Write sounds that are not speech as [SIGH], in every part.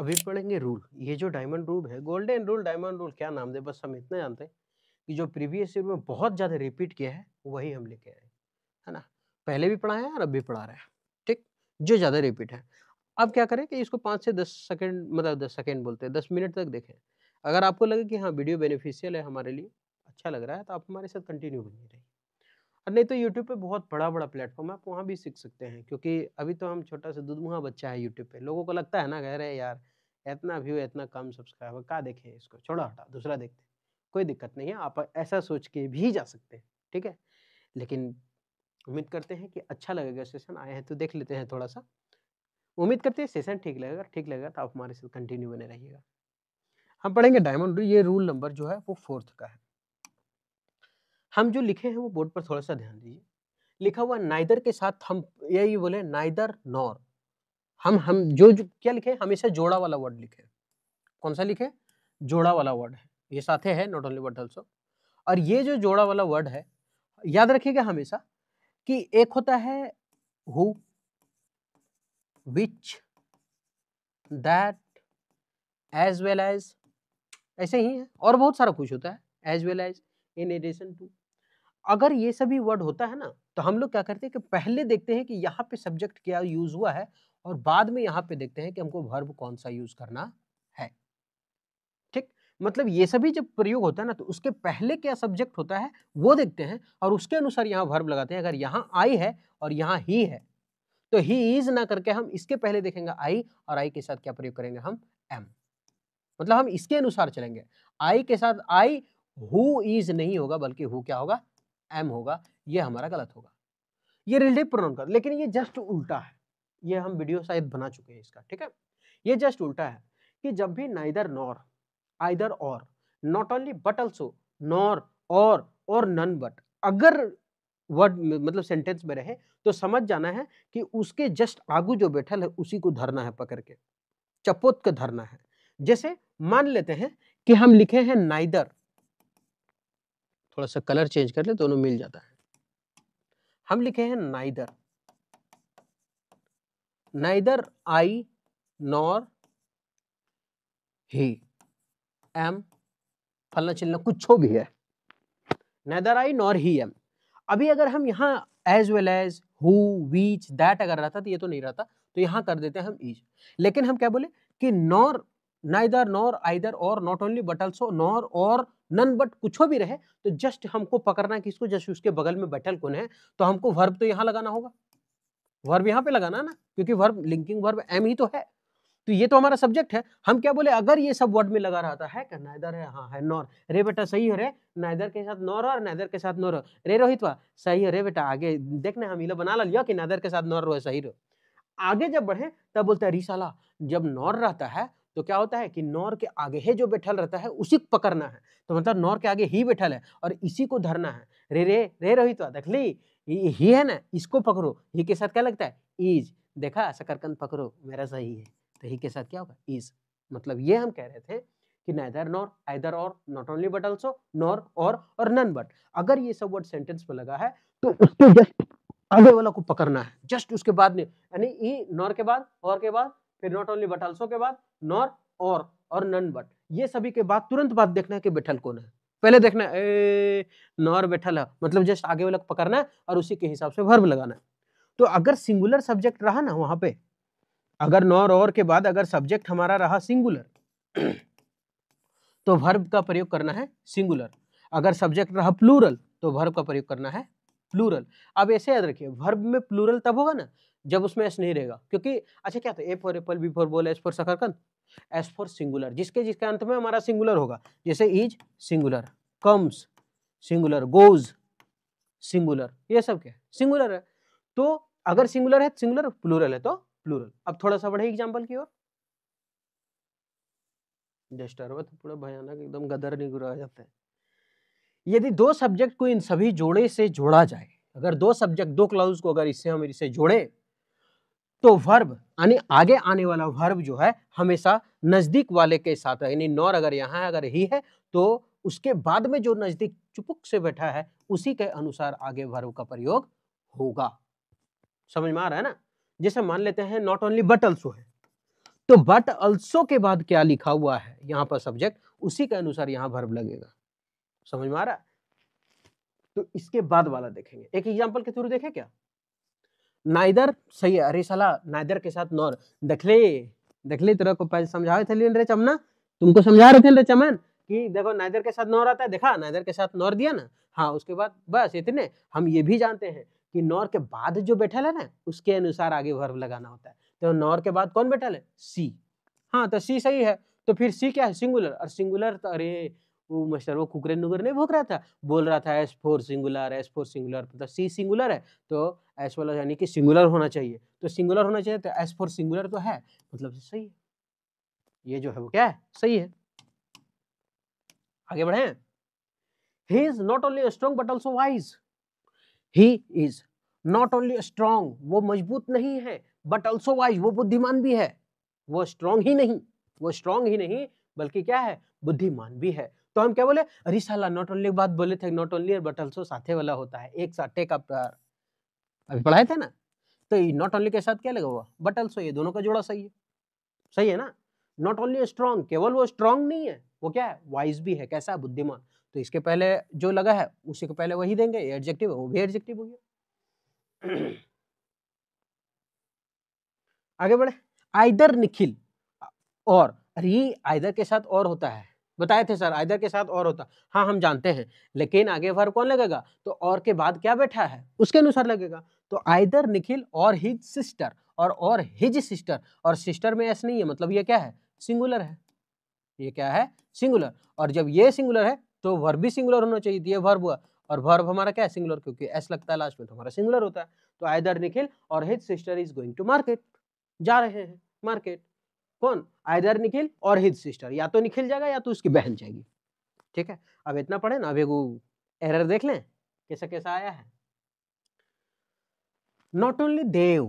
अभी पढ़ेंगे रूल ये जो डायमंड रूल है गोल्डन रूल डायमंड रूल क्या नाम दे बस हम इतना जानते हैं कि जो प्रीवियस ईयर में बहुत ज़्यादा रिपीट किया है वही हम लेके आए है ना पहले भी पढ़ाया है और अब भी पढ़ा रहे हैं ठीक जो ज़्यादा रिपीट है अब क्या करें कि इसको पाँच से दस सेकेंड मतलब दस सेकेंड बोलते हैं दस मिनट तक देखें अगर आपको लगे कि हाँ वीडियो बेनिफिशियल है हमारे लिए अच्छा लग रहा है तो आप हमारे साथ कंटिन्यू बनिए रहिए नहीं तो यूट्यूब पे बहुत बड़ा बड़ा प्लेटफॉर्म है आप वहाँ भी सीख सकते हैं क्योंकि अभी तो हम छोटा सा दुधमुहा बच्चा है यूट्यूब पे लोगों को लगता है ना कह रहे यार इतना व्यू इतना कम सब्सक्राइबर का देखें इसको छोड़ा हटा दूसरा देखते हैं कोई दिक्कत नहीं है आप ऐसा सोच के भी जा सकते हैं ठीक है लेकिन उम्मीद करते हैं कि अच्छा लगेगा सेशन आए हैं तो देख लेते हैं थोड़ा सा उम्मीद करते हैं सेशन ठीक लगेगा ठीक लगेगा तो आप हमारे साथ कंटिन्यू बने रहिएगा हम पढ़ेंगे डायमंड ये रूल नंबर जो है वो फोर्थ का है हम जो लिखे हैं वो बोर्ड पर थोड़ा सा ध्यान दीजिए लिखा हुआ नाइदर के साथ हम यही बोले नाइदर नॉर हम हम जो, जो क्या लिखे हमेशा जोड़ा वाला वर्ड लिखे कौन सा लिखे जोड़ा वाला वर्ड है ये साथे है नॉट ओनली वर्ड ऑल्सो और ये जो जोड़ा वाला वर्ड है याद रखिएगा हमेशा कि एक होता है who which that as well as ऐसे ही है और बहुत सारा कुछ होता है as well as in addition to अगर ये सभी वर्ड होता है ना तो हम लोग क्या करते हैं कि पहले देखते हैं कि यहाँ पे सब्जेक्ट क्या यूज हुआ है और बाद में यहाँ पे देखते हैं कि हमको वर्ब कौन सा यूज करना है ठीक मतलब ये सभी जब प्रयोग होता है ना तो उसके पहले क्या सब्जेक्ट होता है वो देखते हैं और उसके अनुसार यहाँ वर्ब लगाते हैं अगर यहाँ आई है और यहाँ ही है तो ही इज ना करके हम इसके पहले देखेंगे आई और आई के साथ क्या प्रयोग करेंगे हम एम मतलब हम इसके अनुसार चलेंगे आई के साथ आई हु इज नहीं होगा बल्कि हु क्या होगा एम होगा ये हमारा गलत होगा ये रिलेटिव प्रोनाउन का लेकिन ये जस्ट उल्टा है ये हम वीडियो शायद बना चुके हैं इसका ठीक है ये जस्ट उल्टा है कि जब भी नाइदर नॉर आइदर और not only but also nor और और नन बट अगर वर्ड मतलब सेंटेंस में रहे तो समझ जाना है कि उसके जस्ट आगू जो बैठल है उसी को धरना है पकड़ के चपोत के धरना है जैसे मान लेते हैं कि हम लिखे हैं नाइदर थोड़ा सा कलर चेंज कर ले दोनों मिल जाता है हम लिखे हैं neither neither I nor he am फलना चिलना कुछ हो भी है neither I nor he am अभी अगर हम यहाँ as well as who which that अगर रहता तो ये तो नहीं रहता तो यहाँ कर देते हैं हम ईच लेकिन हम क्या बोले कि नॉर नाइदर नॉर आइदर और not only but also nor और नन बट कुछ भी रहे तो जस्ट हमको पकड़ना किसको जस्ट उसके बगल में बैठल कौन है तो हमको वर्ब तो यहाँ लगाना होगा वर्ब यहाँ पे लगाना ना क्योंकि वर्ब लिंकिंग वर्ब एम ही तो है तो ये तो हमारा सब्जेक्ट है हम क्या बोले अगर ये सब वर्ड में लगा रहा है क्या नाइदर है हाँ है नॉर रे बेटा सही है रे नाइदर के साथ नॉर और नाइदर के साथ नॉर रे रोहित वाह सही है रे बेटा आगे देखने हम लोग बना लिया कि नाइदर के साथ नॉर रो सही रो आगे जब बढ़े तब बोलता है रिसाला जब नॉर रहता है तो क्या होता है कि नौर के आगे ही जो बैठल रहता है उसी को पकड़ना है तो मतलब नौर के आगे ही बैठल है और इसी को धरना है रे रे रे रोहित तो, देख ली ही है ना इसको पकड़ो ही के साथ क्या लगता है इज देखा शकरकंद पकड़ो मेरा सही है तो ही के साथ क्या होगा इज मतलब ये हम कह रहे थे कि नैदर नॉर आइदर और not only but also nor और और नन बट अगर ये सब वर्ड सेंटेंस में लगा है तो उसके जस्ट आगे वाला को पकड़ना है जस्ट उसके बाद में यानी ई नॉर के बाद और के बाद फिर नॉट ओनली बट ऑल्सो के बाद नॉर और और नन बट ये सभी के बाद तुरंत बाद देखना है कि बैठल कौन है पहले देखना ए नॉर बैठल है मतलब जस्ट आगे वाला पकड़ना है और उसी के हिसाब से वर्ब लगाना है तो अगर सिंगुलर सब्जेक्ट रहा ना वहां पे अगर नॉर और के बाद अगर सब्जेक्ट हमारा रहा सिंगुलर तो वर्ब का प्रयोग करना है सिंगुलर अगर सब्जेक्ट रहा प्लूरल तो वर्ब का प्रयोग करना है प्लूरल अब ऐसे याद रखिए वर्ब में प्लूरल तब होगा ना जब उसमें एस नहीं रहेगा क्योंकि अच्छा क्या था A for apple B for ball S for सकरकंद एस फॉर सिंगुलर जिसके जिसके अंत में हमारा सिंगुलर होगा जैसे is singular comes singular goes singular ये सब क्या है सिंगुलर है तो अगर सिंगुलर है सिंगुलर प्लूरल है तो प्लूरल अब थोड़ा सा बढ़े एग्जाम्पल की ओर डिस्टर्ब तो पूरा भयानक एकदम गदर नहीं गुरा जाते हैं यदि दो सब्जेक्ट को इन सभी जोड़े से जोड़ा जाए अगर दो सब्जेक्ट दो क्लाउज को अगर इससे हम इसे जोड़े तो वर्ब यानी आगे आने वाला वर्ब जो है हमेशा नज़दीक वाले के साथ यानी नॉर अगर यहाँ अगर ही है तो उसके बाद में जो नज़दीक चुपुक से बैठा है उसी के अनुसार आगे वर्ब का प्रयोग होगा समझ में आ रहा है ना जैसे मान लेते हैं नॉट ओनली बट अल्सो है तो बट अल्सो के बाद क्या लिखा हुआ है यहाँ पर सब्जेक्ट उसी के अनुसार यहाँ वर्ब लगेगा समझ में आ रहा है तो इसके बाद वाला देखेंगे एक एग्जाम्पल के थ्रू देखे क्या नाइदर सही है अरे साला नाइदर के साथ नॉर देखले देखले तेरा को पहले समझाए थे रे चमना तुमको समझा रहे थे रे चमन कि देखो नाइदर के साथ नॉर आता है देखा नाइदर के साथ नॉर दिया ना हाँ उसके बाद बस इतने हम ये भी जानते हैं कि नॉर के बाद जो बैठा है ना उसके अनुसार आगे वर्ब लगाना होता है तो नॉर के बाद कौन बैठा है सी हाँ तो सी सही है तो फिर सी क्या है सिंगुलर और सिंगुलर तो अरे वो मास्टर वो कुकरे नुगर नहीं भोग रहा था बोल रहा था S for singular S for singular मतलब सी सिंगुलर है तो एस वाला यानी कि सिंगुलर होना चाहिए तो सिंगुलर होना चाहिए तो एस फोर सिंगुलर तो है मतलब सही है ये जो है वो क्या है सही है आगे बढ़े he is not only strong but also wise he is not only strong वो मजबूत नहीं है बट ऑल्सो वाइज वो बुद्धिमान भी है वो स्ट्रॉन्ग ही नहीं वो स्ट्रॉन्ग ही नहीं बल्कि क्या है बुद्धिमान भी है तो हम क्या बोले रिसाला नॉट ओनली बात बोले थे नॉट ओनली बट ऑल्सो साथे वाला होता है एक साथे का अभी पढ़ाए थे ना तो नॉट ओनली के साथ क्या लगा हुआ बट ऑल्सो ये दोनों का जोड़ा सही है सही है ना नॉट ओनली स्ट्रॉन्ग केवल वो स्ट्रांग नहीं है वो क्या है वाइज भी है कैसा बुद्धिमान तो इसके पहले जो लगा है उसी को पहले वही देंगे एडजेक्टिव वो भी एडजेक्टिव हो गया [CLEARS THROAT] आगे बढ़े आइदर निखिल और अरे आइदर के साथ और होता है बताए थे सर आयदर के साथ और होता हाँ हम जानते हैं लेकिन आगे वर्ब कौन लगेगा तो और के बाद क्या बैठा है उसके अनुसार लगेगा तो आयदर निखिल और हिज सिस्टर और और हिज सिस्टर और सिस्टर में ऐसा नहीं है मतलब ये क्या है सिंगुलर है ये क्या है सिंगुलर और जब ये सिंगुलर है तो वर्ब भी सिंगुलर होना चाहिए ये वर्ब हुआ और वर्ब हमारा क्या है सिंगुलर क्योंकि ऐसा लगता है लास्ट में तो हमारा सिंगुलर होता है तो आयदर निखिल और his sister is going to market जा रहे हैं मार्केट कौन आयदर निखिल और हिज सिस्टर या तो निखिल जाएगा या तो उसकी बहन जाएगी ठीक है अब इतना पढ़े ना अब एरर देख लें कैसा कैसा आया है नॉट ओनली देव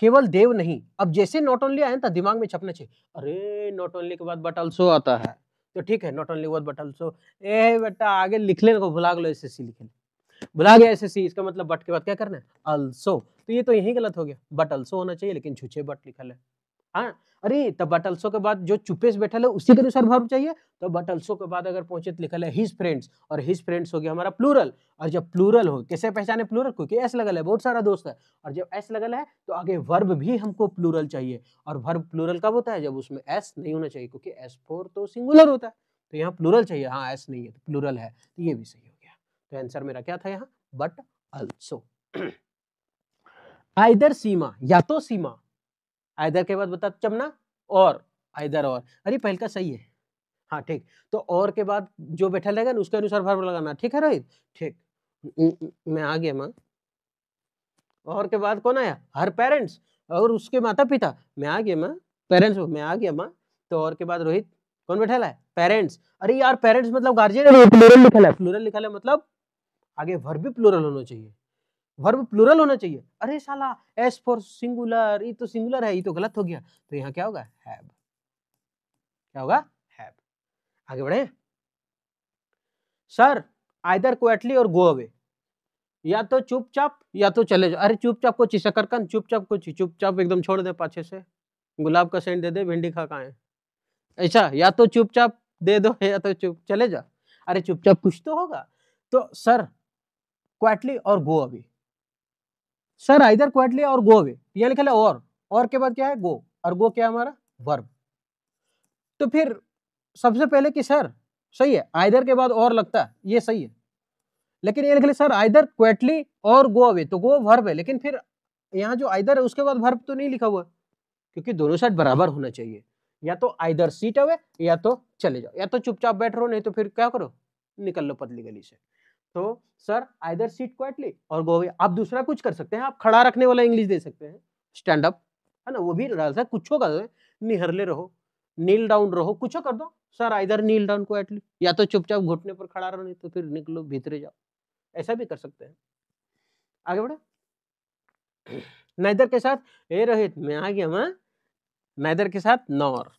केवल देव नहीं अब जैसे नॉट ओनली आए ना दिमाग में छपना चाहिए अरे नॉट ओनली के बाद बट ऑल्सो आता है तो ठीक है नॉट ओनली बट ऑल्सो ए बेटा आगे लिख लेने को भुला लो एस एस सी लिखे भुला गया एस एस सी इसका मतलब बट के बाद क्या करना है अल्सो तो ये तो यही गलत हो गया बट अल्सो होना चाहिए लेकिन छुछे बट लिखल है हाँ अरे तब बट के बाद जो चुपेश बैठा है उसी के अनुसार भाव चाहिए तो बट के बाद अगर पहुंचे तो लिखा है हिज फ्रेंड्स और हिज फ्रेंड्स हो गया हमारा प्लूरल और जब प्लूरल हो कैसे पहचाने प्लूरल क्योंकि एस लगल है बहुत सारा दोस्त है और जब एस लगल है तो आगे वर्ब भी हमको प्लूरल चाहिए और वर्ब प्लूरल कब होता है जब उसमें एस नहीं होना चाहिए क्योंकि एस फोर तो सिंगुलर होता है तो यहाँ प्लूरल चाहिए हाँ एस नहीं है तो प्लूरल है तो ये भी सही हो गया तो आंसर मेरा क्या था यहाँ बट अल्सो आइदर सीमा या तो सीमा आयदर के बाद बता चमना और आयदर और अरे पहल का सही है हाँ ठीक तो और के बाद जो बैठा रहेगा ना उसके अनुसार भर्व लगाना ठीक है रोहित ठीक मैं आ गया माँ और के बाद कौन आया हर पेरेंट्स और उसके माता पिता मैं आ गया माँ पेरेंट्स मैं आ गया माँ तो और के बाद रोहित कौन बैठा है पेरेंट्स अरे यार पेरेंट्स मतलब गार्जियन प्लूरल लिखा है प्लूरल लिखा है मतलब आगे वर्ब भी प्लूरल होना चाहिए वर्ब प्लुरल होना चाहिए अरे साला एस फॉर सिंगुलर ये तो सिंगुलर है ये e तो गलत हो गया तो यहाँ क्या होगा हैव क्या होगा हैव आगे बढ़े सर आइदर क्वेटली और गो अवे या तो चुपचाप या तो चले जाओ अरे चुपचाप को चिसकरकन चुपचाप को चुपचाप एकदम छोड़ दे पाछे से गुलाब का सेंट दे दे भिंडी खा खाए ऐसा या तो चुपचाप दे दो या तो चुप चले जा अरे चुपचाप कुछ तो होगा तो सर क्वाटली और गो अभी सर आइदर क्वाइटली और गो वे यह लिखा है और और के बाद क्या है गो और गो क्या हमारा वर्ब तो फिर सबसे पहले कि सर सही है आइदर के बाद और लगता है ये सही है लेकिन ये लिख ले सर आइदर क्वेटली और गो अवे तो गो वर्ब है लेकिन फिर यहाँ जो आइदर है उसके बाद वर्ब तो नहीं लिखा हुआ क्योंकि दोनों साइड बराबर होना चाहिए या तो आइदर सीट अवे या तो चले जाओ या तो चुपचाप बैठ रहो नहीं तो फिर क्या करो निकल लो पतली गली से तो सर आइदर सीट क्वाइटली और गो आप दूसरा कुछ कर सकते हैं आप खड़ा रखने वाला इंग्लिश दे सकते हैं स्टैंड अप है ना वो भी डाल सकते कुछ कर दो निहरले रहो नील डाउन रहो कुछ कर दो sir either kneel down quietly या तो चुपचाप घुटने पर खड़ा रहो नहीं तो फिर निकलो भीतरे जाओ ऐसा भी कर सकते हैं आगे बढ़े नैदर के साथ ए रोहित मैं आ गया मैं नैदर हाँ। के साथ नॉर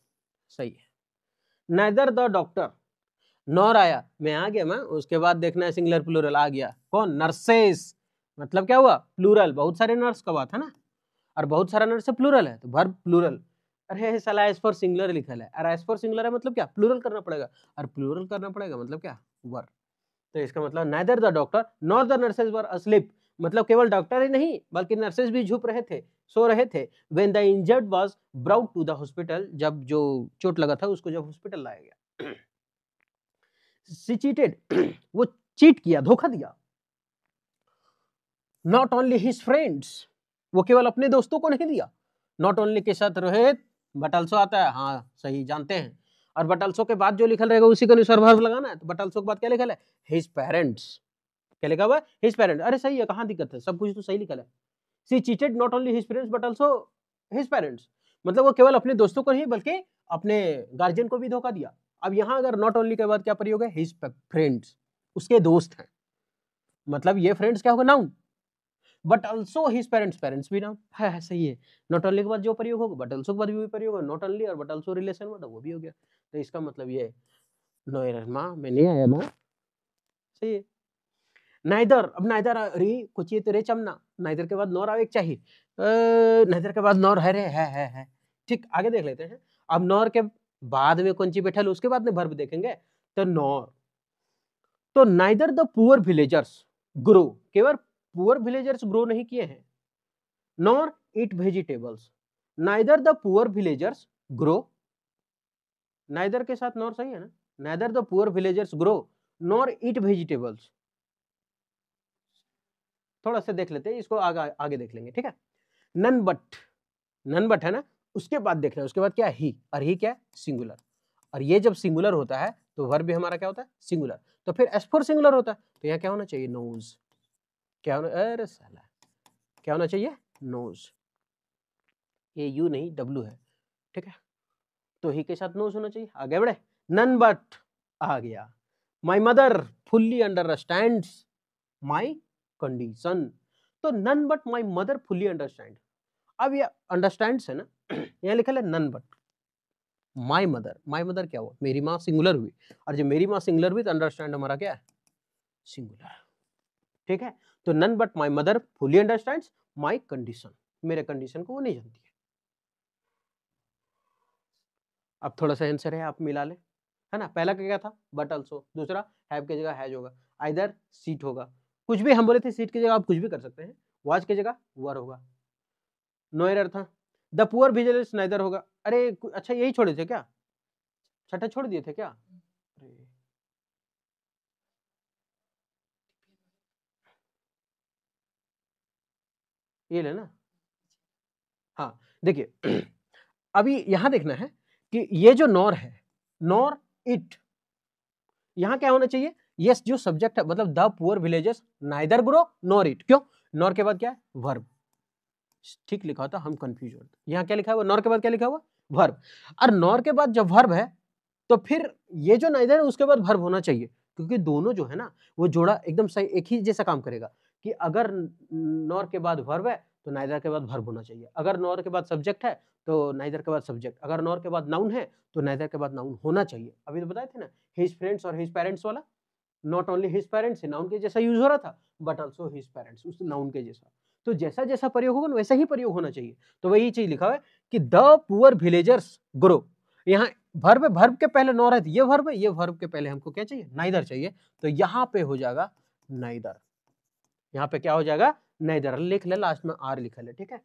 सही है नैदर द डॉक्टर नौर आया मैं आ गया मैं उसके बाद देखना है सिंगलर प्लूरल आ गया कौन नर्सेस मतलब क्या हुआ प्लूरल बहुत सारे नर्स का बात है ना और बहुत सारा नर्स प्लूरल है तो भर प्लूरल अरे साला एस फॉर सिंगलर लिखल है अरे एस फॉर सिंगलर है मतलब क्या प्लूरल करना पड़ेगा और प्लूरल करना पड़ेगा मतलब क्या वर तो इसका मतलब neither the doctor nor the nurses were asleep मतलब केवल डॉक्टर ही नहीं बल्कि नर्सेज भी झुप रहे थे सो रहे थे when the injured was brought to the hospital जब जो चोट लगा था उसको जब हॉस्पिटल लाया गया चीटेड [CLEARS THROAT] वो चीट किया धोखा दिया नॉट ओनली हिज फ्रेंड्स वो केवल अपने दोस्तों को नहीं दिया नॉट ओनली के साथ रोहित बट आता है हाँ सही जानते हैं और बट के बाद जो लिखल रहेगा उसी के अनुसार भर्व लगाना है तो बट के बाद क्या लिखल है हिज पेरेंट्स क्या लिखा हुआ है हिज पेरेंट्स अरे सही है कहाँ दिक्कत है सब कुछ तो सही लिखल है she cheated not only his parents but also his parents मतलब वो केवल अपने दोस्तों को नहीं बल्कि अपने गार्जियन को भी धोखा दिया अब यहां अगर नॉट ओनली के बाद क्या प्रयोग है हिज फ्रेंड्स उसके दोस्त हैं मतलब ये फ्रेंड्स क्या होगा noun but also his parents parents भी नाउन है हाँ, हाँ, सही है नॉट ओनली के बाद जो प्रयोग होगा बट ऑल्सो के बाद भी प्रयोग होगा नॉट ओनली और बट ऑल्सो रिलेशन वर्ड वो भी हो गया तो इसका मतलब ये नो माँ मैं नहीं आया माँ सही है नाइदर अब नाइदर री कुचित रे चमना नाइदर के बाद नोर आवेक चाहिए नाइदर के बाद नोर है रे है है है ठीक आगे देख लेते हैं अब नोर के बाद में कौन सी बैठा लो उसके बाद में भर्ब देखेंगे तो नॉर तो neither the poor villagers grow केवल पुअर विलेजर्स ग्रो नहीं किए हैं nor eat vegetables neither the poor villagers grow neither के साथ नॉर सही है ना neither the poor villagers grow nor eat vegetables थोड़ा सा देख लेते हैं इसको आगे आगे देख लेंगे ठीक है नन बट नन बट है ना उसके बाद देख रहे हैं उसके बाद क्या ही और ही क्या है सिंगुलर और ये जब सिंगुलर होता है तो वर्ब भी हमारा क्या होता है सिंगुलर तो फिर एस फोर सिंगुलर होता है तो यहाँ क्या होना चाहिए नोज क्या होना अरे साला क्या होना चाहिए नोज ये यू नहीं डब्लू है ठीक है तो ही के साथ नोज होना चाहिए आगे बढ़े नन बट आ गया my mother fully understand my condition तो none but my mother fully understand अब ये अंडरस्टैंड है ना [CLEARS THROAT] यहाँ लिखा है none but my mother my mother क्या हुआ मेरी माँ सिंगुलर हुई और जब मेरी माँ सिंगुलर हुई तो अंडरस्टैंड हमारा क्या है सिंगुलर ठीक है तो none but my mother fully understand my condition मेरे कंडीशन को वो नहीं जानती है अब थोड़ा सा आंसर है आप मिला ले है ना पहला क्या था बट ऑल्सो दूसरा हैव की जगह हैज होगा आइधर सीट होगा कुछ भी हम बोले थे सीट की जगह आप कुछ भी कर सकते हैं वॉच की जगह वर होगा नो एरर था द पुअर विजिलेंस नाइदर होगा अरे अच्छा यही छोड़े थे क्या छठा छोड़ दिए थे क्या ये लेना हाँ देखिए [CLEARS THROAT] अभी यहां देखना है कि ये जो नॉर है नॉर इट यहां क्या होना चाहिए यस yes, जो सब्जेक्ट है मतलब the poor villages neither grow nor eat क्यों नॉर के बाद क्या है वर्ब ठीक लिखा होता हम कंफ्यूज होते यहाँ क्या लिखा हुआ नॉर के बाद क्या लिखा हुआ वर्ब और नॉर के बाद जब वर्ब है तो फिर ये जो नाइदर है उसके बाद वर्ब होना चाहिए क्योंकि दोनों जो है ना वो जोड़ा एकदम सही एक ही जैसा काम करेगा कि अगर नॉर के बाद वर्ब है तो नाइदर के बाद वर्ब होना चाहिए अगर नॉर के बाद सब्जेक्ट है तो नाइदर के बाद सब्जेक्ट अगर नॉर के बाद नाउन है तो नाइदर के बाद नाउन होना चाहिए अभी तो बताए थे ना हिज फ्रेंड्स और हिज पेरेंट्स वाला not only his parents noun के जैसा यूज हो रहा था बट ऑल्सो हिज पेरेंट्स उस नाउन के जैसा तो जैसा जैसा प्रयोग होगा वैसा ही प्रयोग होना चाहिए तो वही चीज लिखा हुआ है कि द पुअर विलेजर्स ग्रो यहाँ भर्व भर्व के पहले नौ रहते ये भर्व ये भर्व के पहले हमको क्या चाहिए नाइदर चाहिए तो यहाँ पे हो जाएगा नाइदर यहाँ पे क्या हो जाएगा नाइदर लिख ले लास्ट में आर लिखा ले ठीक है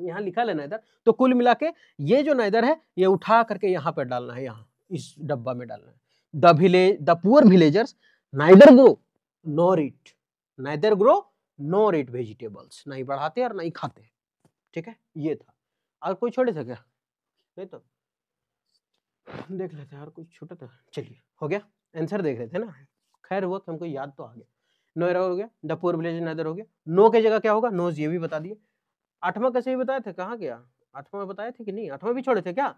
यहाँ लिखा लेना इधर तो कुल मिला के ये जो नाइदर है ये उठा करके यहाँ पे डालना है यहाँ इस डब्बा में डालना है the village the poor villagers neither grow nor eat neither grow nor eat vegetables ना ही बढ़ाते और ना ही खाते ठीक है ये था और कोई छोटे थे क्या नहीं तो देख लेते हैं और कुछ छोटा था चलिए हो गया आंसर देख रहे थे ना खैर हुआ हमको याद तो आ गया नो एरा हो गया द पोअर विलेज नदर हो गया नो के जगह क्या होगा नोज ये भी बता दिए आठवां कैसे भी बताए थे कहाँ गया आठवां बताए थे कि नहीं आठवां भी छोड़े थे क्या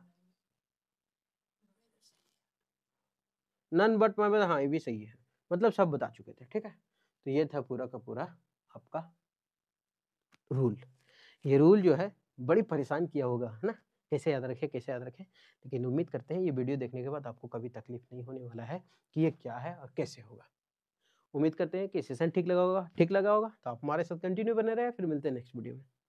नन बट मैं हाँ ये भी सही है मतलब सब बता चुके थे ठीक है तो ये था पूरा का पूरा आपका रूल ये रूल जो है बड़ी परेशान किया होगा है ना कैसे याद रखें कैसे याद रखें लेकिन उम्मीद करते हैं ये वीडियो देखने के बाद आपको कभी तकलीफ नहीं होने वाला है कि ये क्या है और कैसे होगा उम्मीद करते हैं कि सेशन ठीक लगा होगा ठीक लगा होगा तो आप हमारे साथ कंटिन्यू बने रहे फिर मिलते हैं नेक्स्ट वीडियो में